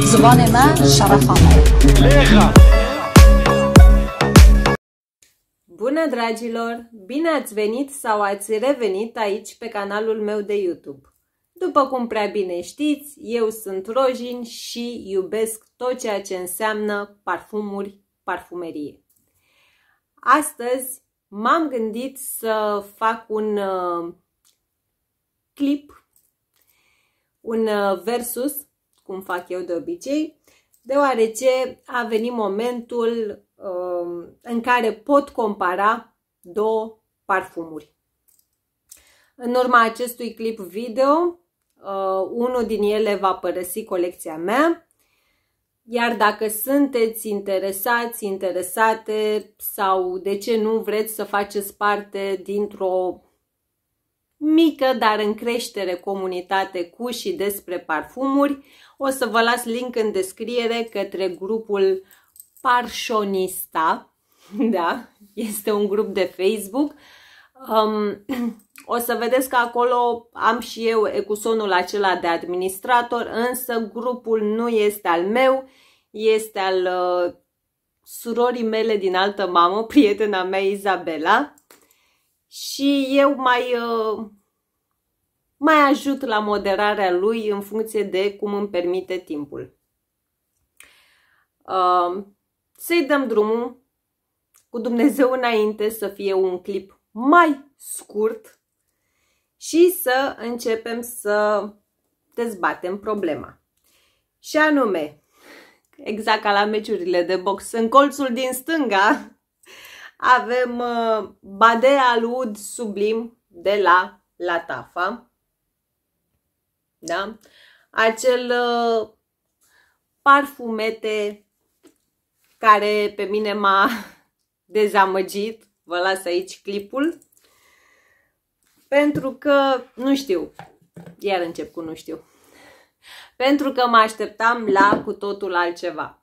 زبان من Bună dragilor! Bine ați venit sau ați revenit aici pe canalul meu de YouTube. După cum prea bine știți, eu sunt Rojin și iubesc tot ceea ce înseamnă parfumuri, parfumerie. Astăzi m-am gândit să fac un uh, clip, un uh, versus cum fac eu de obicei, deoarece a venit momentul uh, în care pot compara două parfumuri. În urma acestui clip video, uh, unul din ele va părăsi colecția mea, iar dacă sunteți interesați, interesate sau de ce nu vreți să faceți parte dintr-o mică, dar în creștere comunitate cu și despre parfumuri. O să vă las link în descriere către grupul Parșonista. Da, este un grup de Facebook. Um, o să vedeți că acolo am și eu ecusonul acela de administrator, însă grupul nu este al meu, este al uh, surorii mele din altă mamă, prietena mea Izabela, și eu mai, uh, mai ajut la moderarea lui în funcție de cum îmi permite timpul. Uh, să-i dăm drumul cu Dumnezeu înainte să fie un clip mai scurt și să începem să dezbatem problema. Și anume, exact ca la meciurile de box, în colțul din stânga avem uh, Badea Lud Sublim de la Latafa. Da? Acel uh, parfumete care pe mine m-a dezamăgit. Vă las aici clipul. Pentru că, nu știu, iar încep cu nu știu. Pentru că mă așteptam la cu totul altceva.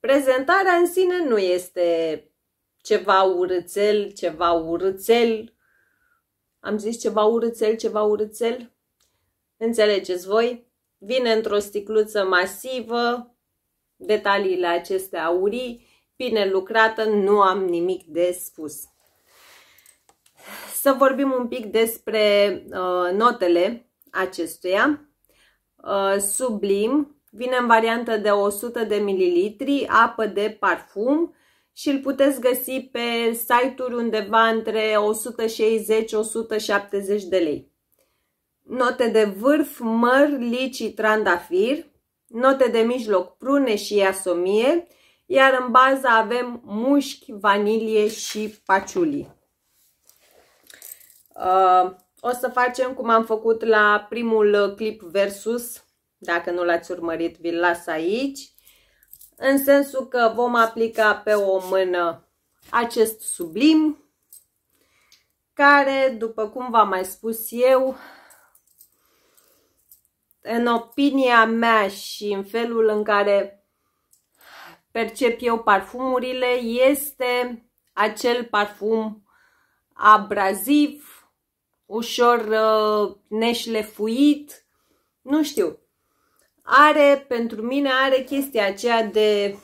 Prezentarea în sine nu este ceva urățel, ceva urățel. Am zis ceva urățel, ceva urățel. Înțelegeți voi? Vine într-o sticluță masivă, detaliile acestea aurii, bine lucrată, nu am nimic de spus. Să vorbim un pic despre uh, notele acestuia. Uh, sublim vine în variantă de 100 de mililitri. apă de parfum, și îl puteți găsi pe site-uri undeva între 160-170 de lei. Note de vârf, măr, lici, trandafir, note de mijloc, prune și iasomie, iar în bază avem mușchi, vanilie și paciuli. Uh, o să facem cum am făcut la primul clip versus, dacă nu l-ați urmărit, vi-l las aici în sensul că vom aplica pe o mână acest sublim, care, după cum v-am mai spus eu, în opinia mea și în felul în care percep eu parfumurile, este acel parfum abraziv, ușor uh, neșlefuit, nu știu, are, pentru mine, are chestia aceea de,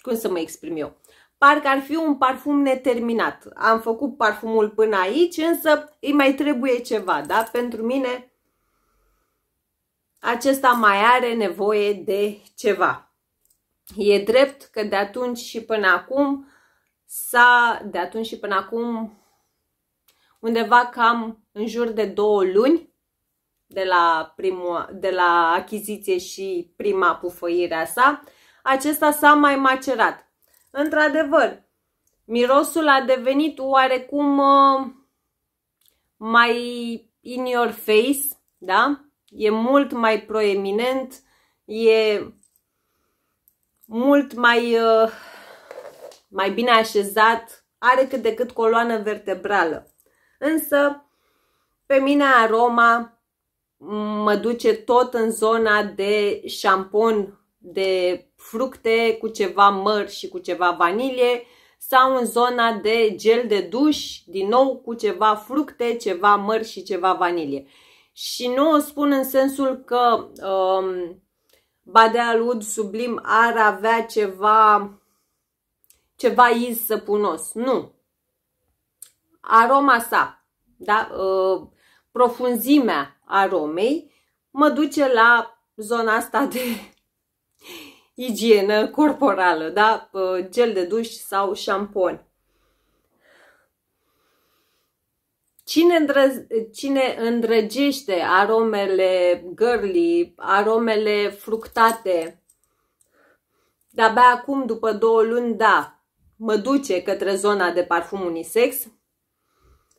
cum să mă exprim eu, parcă ar fi un parfum neterminat. Am făcut parfumul până aici, însă îi mai trebuie ceva, da? Pentru mine acesta mai are nevoie de ceva. E drept că de atunci și până acum s-a, de atunci și până acum undeva cam în jur de două luni de la, primul, de la achiziție și prima pufăire sa, acesta s-a mai macerat. Într-adevăr, mirosul a devenit oarecum uh, mai in your face, da? E mult mai proeminent, e mult mai, uh, mai bine așezat, are cât de cât coloană vertebrală. Însă, pe mine aroma mă duce tot în zona de șampon de fructe cu ceva măr și cu ceva vanilie sau în zona de gel de duș, din nou cu ceva fructe, ceva măr și ceva vanilie. Și nu o spun în sensul că um, Badealud Sublim ar avea ceva ceva iz săpunos. Nu. Aroma sa, da? Uh, profunzimea a Romei, mă duce la zona asta de igienă corporală, da? gel de duș sau șampon. Cine, îndră- cine îndrăgește aromele girly, aromele fructate, de-abia acum, după două luni, da, mă duce către zona de parfum unisex,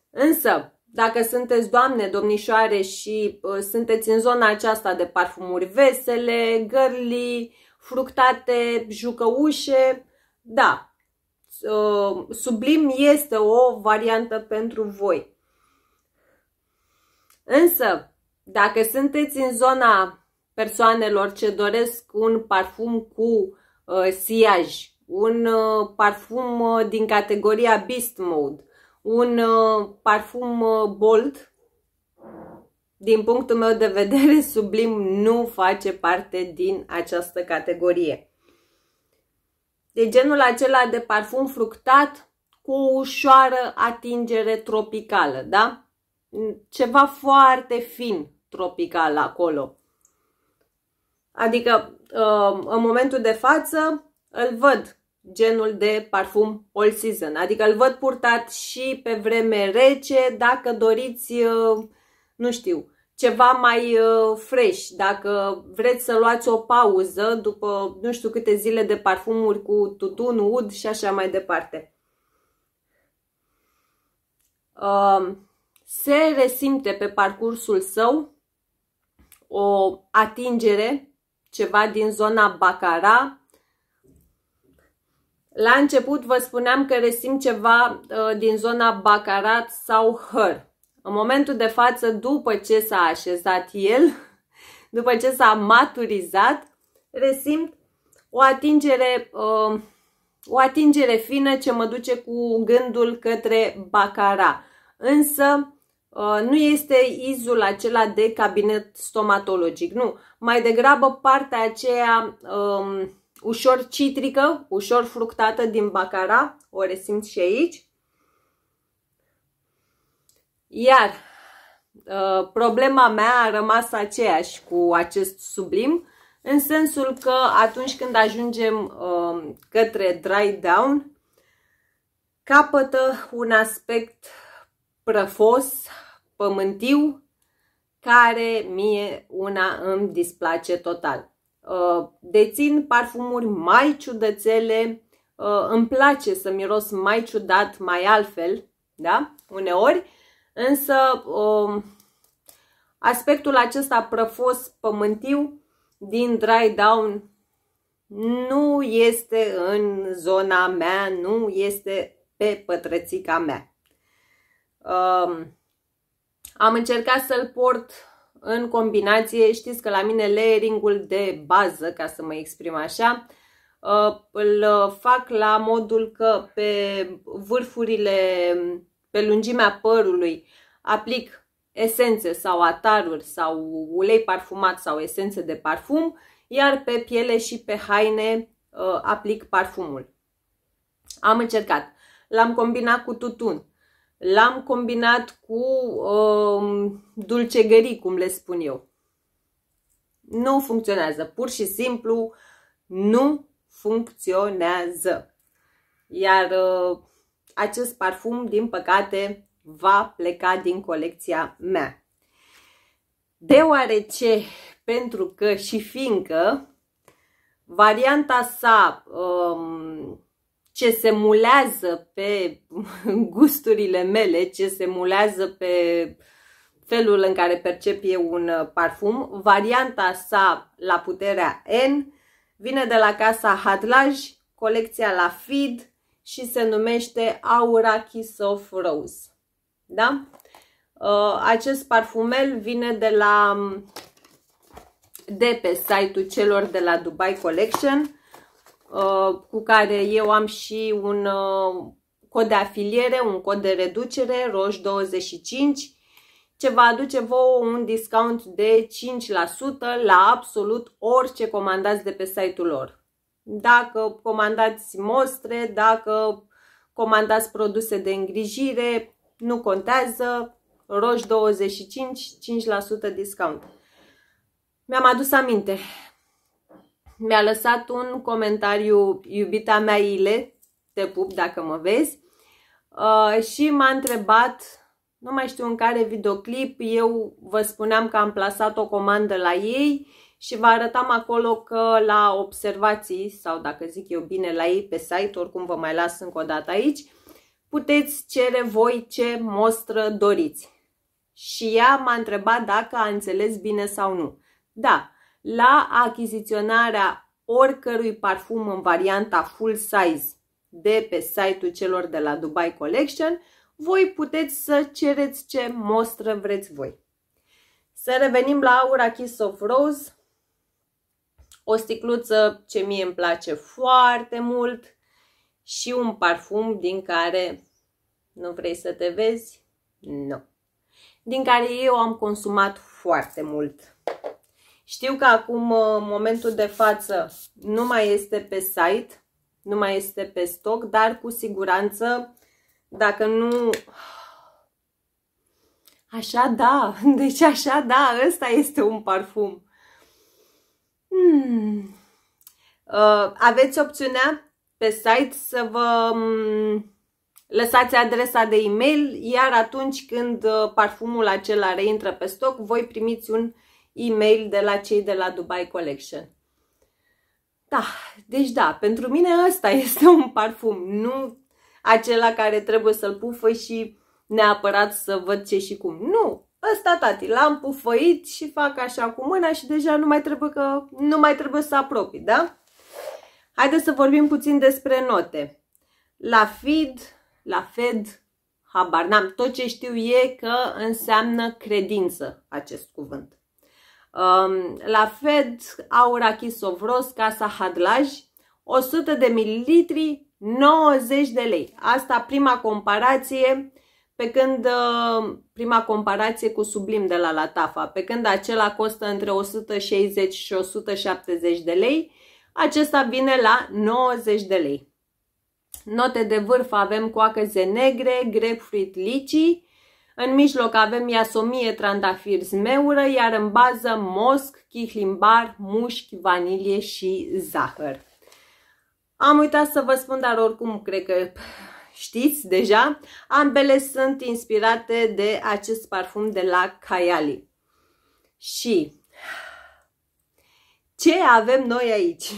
însă dacă sunteți doamne, domnișoare și uh, sunteți în zona aceasta de parfumuri vesele, gărli, fructate, jucăușe, da, uh, sublim este o variantă pentru voi. Însă, dacă sunteți în zona persoanelor ce doresc un parfum cu uh, siaj, un uh, parfum uh, din categoria Beast Mode, un uh, parfum uh, bold. Din punctul meu de vedere, Sublim nu face parte din această categorie. De genul acela de parfum fructat cu o ușoară atingere tropicală, da? Ceva foarte fin tropical acolo. Adică, uh, în momentul de față, îl văd genul de parfum all season. Adică îl văd purtat și pe vreme rece, dacă doriți, uh, nu știu, ceva mai uh, fresh, dacă vreți să luați o pauză după nu știu câte zile de parfumuri cu tutun, ud și așa mai departe. Um, se resimte pe parcursul său o atingere, ceva din zona Bacara, la început vă spuneam că resim ceva uh, din zona Bacarat sau Hăr. În momentul de față, după ce s-a așezat el, după ce s-a maturizat, resimt o atingere, uh, o atingere fină ce mă duce cu gândul către Bacara. Însă uh, nu este izul acela de cabinet stomatologic, nu. Mai degrabă partea aceea... Um, ușor citrică, ușor fructată din bacara, o resimt și aici. Iar uh, problema mea a rămas aceeași cu acest sublim, în sensul că atunci când ajungem uh, către dry down, capătă un aspect prăfos, pământiu, care mie una îmi displace total. Uh, dețin parfumuri mai ciudățele, uh, îmi place să miros mai ciudat, mai altfel, da? Uneori, însă um, aspectul acesta prăfos pământiu din dry down nu este în zona mea, nu este pe pătrățica mea. Um, am încercat să-l port în combinație, știți că la mine layering-ul de bază, ca să mă exprim așa, uh, îl uh, fac la modul că pe vârfurile, pe lungimea părului, aplic esențe sau ataruri sau ulei parfumat sau esențe de parfum, iar pe piele și pe haine uh, aplic parfumul. Am încercat. L-am combinat cu tutun. L-am combinat cu uh, dulcegării, cum le spun eu. Nu funcționează. Pur și simplu nu funcționează. Iar uh, acest parfum, din păcate, va pleca din colecția mea. Deoarece, pentru că și fiindcă, varianta sa um, ce se mulează pe gusturile mele, ce se mulează pe felul în care percep eu un uh, parfum. Varianta sa la puterea N vine de la casa Hadlaj, colecția la Feed și se numește Aura Kiss of Rose. Da? Uh, acest parfumel vine de la um, de pe site-ul celor de la Dubai Collection Uh, cu care eu am și un uh, cod de afiliere, un cod de reducere, ROJ25, ce va aduce vouă un discount de 5% la absolut orice comandați de pe site-ul lor. Dacă comandați mostre, dacă comandați produse de îngrijire, nu contează, ROJ25, 5% discount. Mi-am adus aminte, mi-a lăsat un comentariu iubita mea Ile, te pup dacă mă vezi, uh, și m-a întrebat, nu mai știu în care videoclip, eu vă spuneam că am plasat o comandă la ei și vă arătam acolo că la observații, sau dacă zic eu bine, la ei pe site, oricum vă mai las încă o dată aici, puteți cere voi ce mostră doriți. Și ea m-a întrebat dacă a înțeles bine sau nu. Da, la achiziționarea oricărui parfum în varianta full size de pe site-ul celor de la Dubai Collection, voi puteți să cereți ce mostră vreți voi. Să revenim la Aura Kiss of Rose, o sticluță ce mie îmi place foarte mult și un parfum din care nu vrei să te vezi? Nu. Din care eu am consumat foarte mult. Știu că acum, în uh, momentul de față, nu mai este pe site, nu mai este pe stoc, dar cu siguranță, dacă nu... Așa da, deci așa da, ăsta este un parfum. Hmm. Uh, aveți opțiunea pe site să vă mm, lăsați adresa de e-mail, iar atunci când uh, parfumul acela reintră pe stoc, voi primiți un uh, e-mail de la cei de la Dubai Collection. Da, deci da, pentru mine ăsta este un parfum, nu acela care trebuie să-l pufă și neapărat să văd ce și cum. Nu, ăsta tati, l-am pufăit și fac așa cu mâna și deja nu mai trebuie, că, nu mai trebuie să apropii, da? Haideți să vorbim puțin despre note. La feed, la FED, habar n-am, tot ce știu e că înseamnă credință acest cuvânt. Um, la Fed, Aura Casa hadlaj 100 de mililitri, 90 de lei. Asta prima comparație, pe când uh, prima comparație cu Sublim de la Latafa, pe când acela costă între 160 și 170 de lei, acesta vine la 90 de lei. Note de vârf avem coacăze negre, grapefruit licii, în mijloc avem iasomie, trandafir, zmeură, iar în bază mosc, chihlimbar, mușchi, vanilie și zahăr. Am uitat să vă spun, dar oricum cred că știți deja, ambele sunt inspirate de acest parfum de la Kayali. Și ce avem noi aici?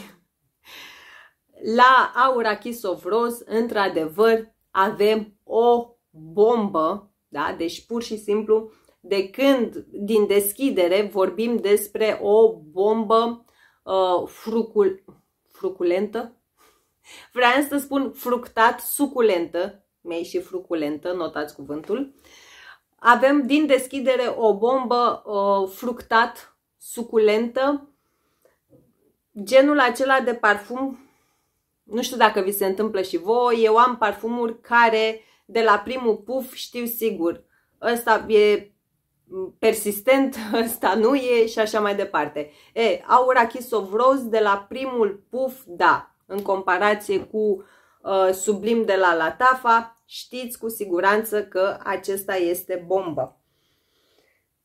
La Aura Kiss of Rose, într-adevăr, avem o bombă da? Deci pur și simplu de când din deschidere vorbim despre o bombă uh, frucul, fruculentă, vreau să spun fructat suculentă, mi și fruculentă, notați cuvântul, avem din deschidere o bombă uh, fructat suculentă, genul acela de parfum, nu știu dacă vi se întâmplă și voi, eu am parfumuri care de la primul puf știu sigur, ăsta e persistent, ăsta nu e și așa mai departe. E, of Rose de la primul puf, da, în comparație cu uh, sublim de la Latafa, știți cu siguranță că acesta este bombă.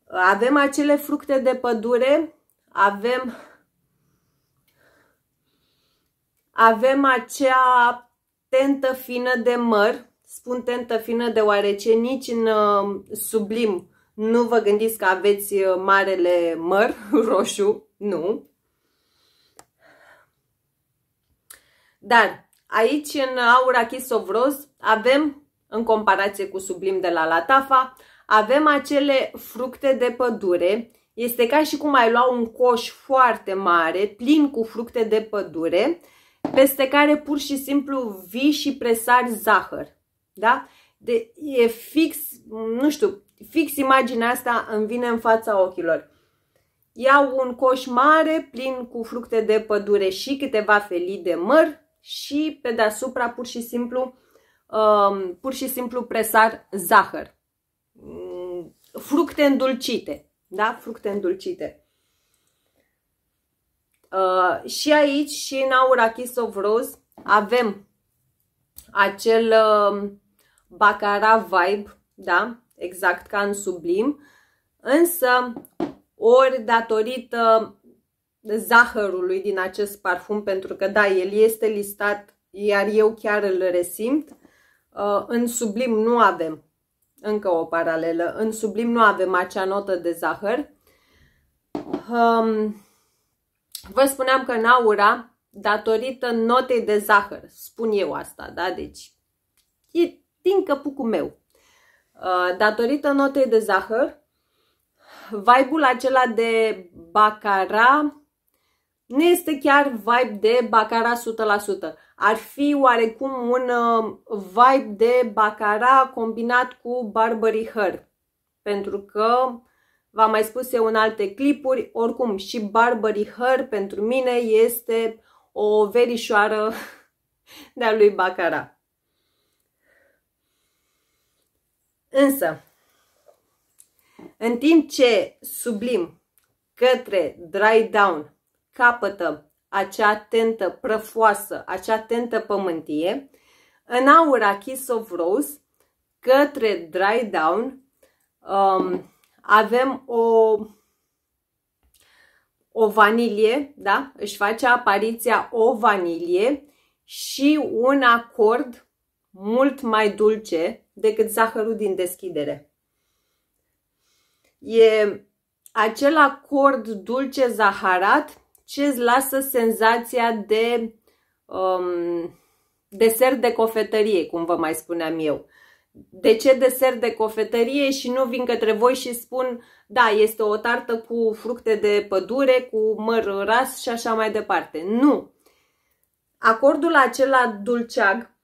Avem acele fructe de pădure, avem, avem acea tentă fină de măr, Spun tentă fină deoarece nici în uh, sublim nu vă gândiți că aveți uh, marele măr roșu, nu. Dar aici în aur achisovros avem, în comparație cu sublim de la Latafa, avem acele fructe de pădure. Este ca și cum ai lua un coș foarte mare, plin cu fructe de pădure, peste care pur și simplu vii și presari zahăr. Da? De, e fix, nu știu, fix imaginea asta îmi vine în fața ochilor. Iau un coș mare plin cu fructe de pădure și câteva felii de măr și pe deasupra pur și simplu, um, pur și simplu presar zahăr. Mm, fructe îndulcite, da? Fructe îndulcite. Uh, și aici și în aura Kiss of Rose avem acel uh, Bacara vibe, da? Exact ca în sublim. Însă, ori datorită zahărului din acest parfum, pentru că da, el este listat, iar eu chiar îl resimt, uh, în sublim nu avem, încă o paralelă, în sublim nu avem acea notă de zahăr. Um, vă spuneam că în aura, datorită notei de zahăr, spun eu asta, da, deci e din căpucul meu. Uh, datorită notei de zahăr, vibe-ul acela de bacara nu este chiar vibe de bacara 100%. Ar fi oarecum un uh, vibe de bacara combinat cu Barbary Hair. Pentru că V-am mai spus eu în alte clipuri, oricum și Barbary Hair pentru mine este o verișoară de-a lui Bacara. Însă, în timp ce sublim către dry down capătă acea tentă prăfoasă, acea tentă pământie, în aura Kiss of Rose, către dry down, um, avem o, o vanilie, da? își face apariția o vanilie și un acord mult mai dulce decât zahărul din deschidere. E acel acord dulce zaharat ce îți lasă senzația de um, desert de cofetărie, cum vă mai spuneam eu. De ce desert de cofetărie și nu vin către voi și spun, da, este o tartă cu fructe de pădure, cu măr ras și așa mai departe. Nu! Acordul acela dulceag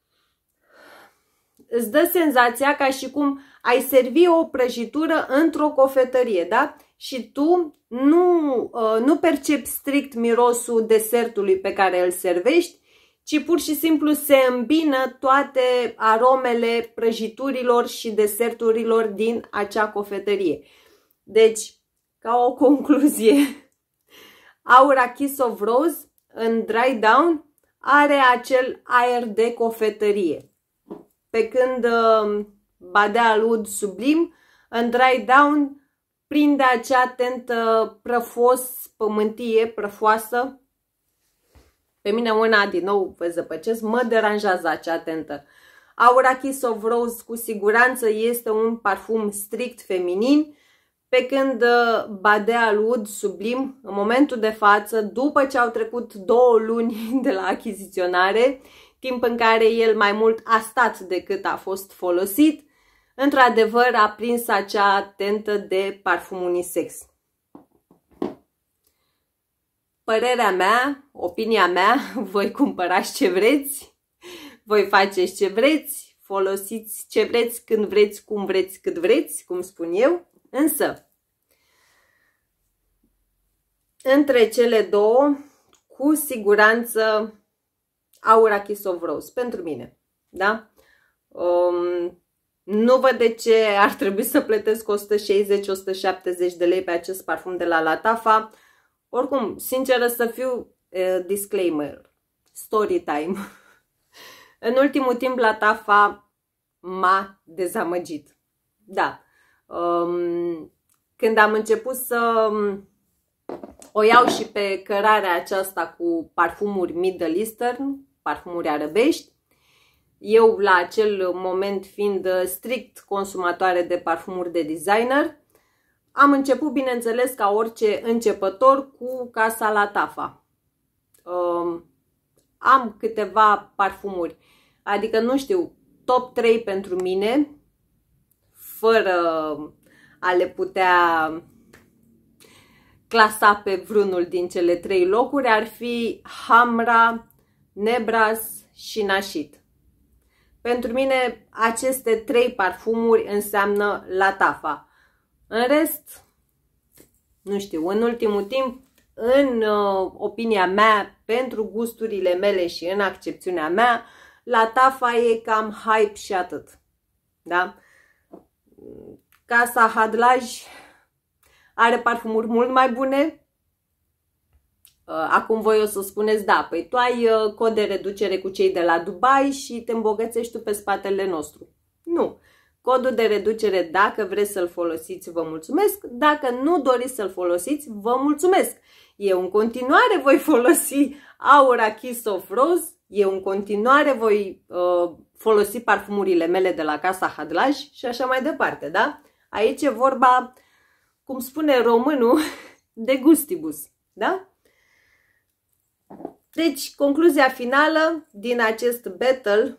îți dă senzația ca și cum ai servi o prăjitură într-o cofetărie, da? Și tu nu, uh, nu percepi strict mirosul desertului pe care îl servești, ci pur și simplu se îmbină toate aromele prăjiturilor și deserturilor din acea cofetărie. Deci, ca o concluzie, Aura Kiss of Rose în dry down are acel aer de cofetărie pe când uh, badea lud sublim, în dry down prinde acea tentă prăfos, pământie, prăfoasă. Pe mine una, din nou, vă zăpăcesc, mă deranjează acea tentă. Aura Kiss of Rose cu siguranță este un parfum strict feminin, pe când uh, Badea Lud Sublim, în momentul de față, după ce au trecut două luni de la achiziționare, timp în care el mai mult a stat decât a fost folosit, într-adevăr a prins acea tentă de parfum unisex. Părerea mea, opinia mea, voi cumpărați ce vreți, voi faceți ce vreți, folosiți ce vreți, când vreți, cum vreți, cât vreți, cum spun eu, însă între cele două, cu siguranță Aura Kiss of Rose, pentru mine. Da? Um, nu văd de ce ar trebui să plătesc 160-170 de lei pe acest parfum de la Latafa. Oricum, sinceră să fiu, eh, disclaimer, story time. În ultimul timp, Latafa m-a dezamăgit. Da. Um, când am început să um, o iau și pe cărarea aceasta cu parfumuri Middle Eastern, parfumuri arăbești. Eu, la acel moment, fiind uh, strict consumatoare de parfumuri de designer, am început, bineînțeles, ca orice începător, cu Casa la Um, am câteva parfumuri, adică nu știu, top 3 pentru mine, fără a le putea clasa pe vreunul din cele trei locuri, ar fi Hamra, Nebras și Nașit. Pentru mine aceste trei parfumuri înseamnă Latafa. În rest, nu știu, în ultimul timp, în uh, opinia mea, pentru gusturile mele și în accepțiunea mea, Latafa e cam hype și atât. Da? Casa Hadlaj are parfumuri mult mai bune, Uh, acum voi o să spuneți, da, păi tu ai uh, cod de reducere cu cei de la Dubai și te îmbogățești tu pe spatele nostru. Nu. Codul de reducere, dacă vreți să-l folosiți, vă mulțumesc. Dacă nu doriți să-l folosiți, vă mulțumesc. Eu în continuare voi folosi Aura Kiss of Rose, eu în continuare voi uh, folosi parfumurile mele de la Casa Hadlaj și așa mai departe, da? Aici e vorba, cum spune românul, de gustibus, da? Deci, concluzia finală din acest battle,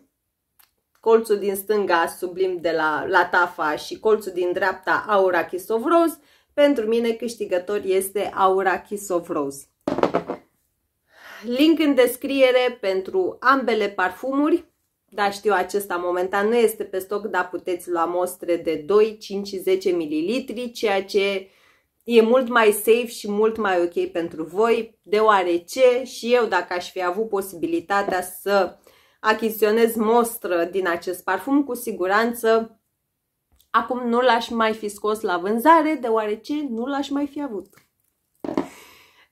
colțul din stânga sublim de la, la Tafa și colțul din dreapta Aura Kiss of Rose, pentru mine câștigător este Aura Kiss of Rose. Link în descriere pentru ambele parfumuri, dar știu acesta momentan nu este pe stoc, dar puteți lua mostre de 2, 5, 10 ml, ceea ce e mult mai safe și mult mai ok pentru voi, deoarece și eu dacă aș fi avut posibilitatea să achiziționez mostră din acest parfum, cu siguranță acum nu l-aș mai fi scos la vânzare, deoarece nu l-aș mai fi avut.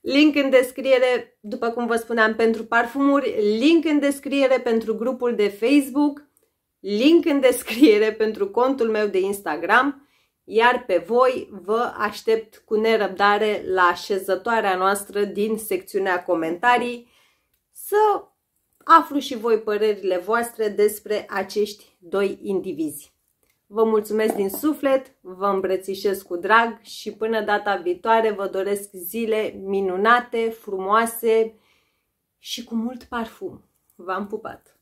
Link în descriere, după cum vă spuneam, pentru parfumuri, link în descriere pentru grupul de Facebook, link în descriere pentru contul meu de Instagram, iar pe voi vă aștept cu nerăbdare la așezătoarea noastră din secțiunea comentarii să aflu și voi părerile voastre despre acești doi indivizi. Vă mulțumesc din suflet, vă îmbrățișez cu drag și până data viitoare vă doresc zile minunate, frumoase și cu mult parfum. V-am pupat!